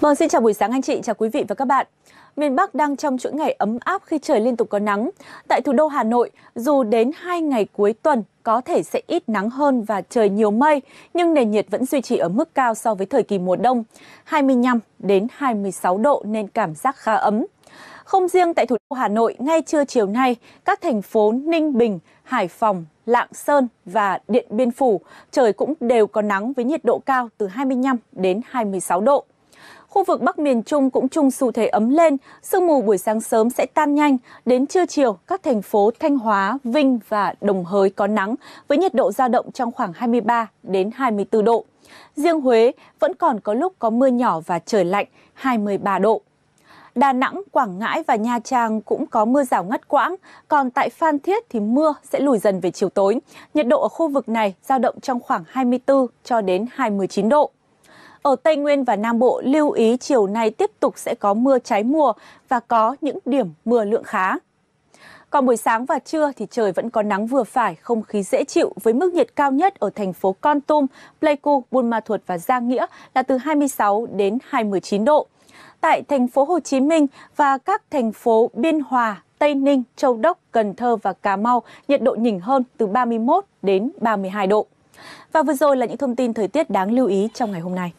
Vâng, xin chào buổi sáng anh chị, chào quý vị và các bạn. Miền Bắc đang trong chuỗi ngày ấm áp khi trời liên tục có nắng. Tại thủ đô Hà Nội, dù đến 2 ngày cuối tuần có thể sẽ ít nắng hơn và trời nhiều mây, nhưng nền nhiệt vẫn duy trì ở mức cao so với thời kỳ mùa đông, 25 đến 26 độ nên cảm giác khá ấm. Không riêng tại thủ đô Hà Nội, ngay trưa chiều nay, các thành phố Ninh Bình, Hải Phòng, Lạng Sơn và Điện Biên Phủ trời cũng đều có nắng với nhiệt độ cao từ 25 đến 26 độ. Khu vực Bắc miền Trung cũng chung xu thế ấm lên, sương mù buổi sáng sớm sẽ tan nhanh, đến trưa chiều các thành phố Thanh Hóa, Vinh và Đồng Hới có nắng với nhiệt độ dao động trong khoảng 23 đến 24 độ. Riêng Huế vẫn còn có lúc có mưa nhỏ và trời lạnh 23 độ. Đà Nẵng, Quảng Ngãi và Nha Trang cũng có mưa rào ngắt quãng, còn tại Phan Thiết thì mưa sẽ lùi dần về chiều tối. Nhiệt độ ở khu vực này dao động trong khoảng 24 cho đến 29 độ. Ở Tây Nguyên và Nam Bộ lưu ý chiều nay tiếp tục sẽ có mưa trái mùa và có những điểm mưa lượng khá. Còn buổi sáng và trưa thì trời vẫn có nắng vừa phải, không khí dễ chịu với mức nhiệt cao nhất ở thành phố Con Tum, Pleiku, Buôn Ma Thuột và Giang Nghĩa là từ 26 đến 29 độ. Tại thành phố Hồ Chí Minh và các thành phố Biên Hòa, Tây Ninh, Châu Đốc, Cần Thơ và Cà Mau nhiệt độ nhỉnh hơn từ 31 đến 32 độ. Và vừa rồi là những thông tin thời tiết đáng lưu ý trong ngày hôm nay.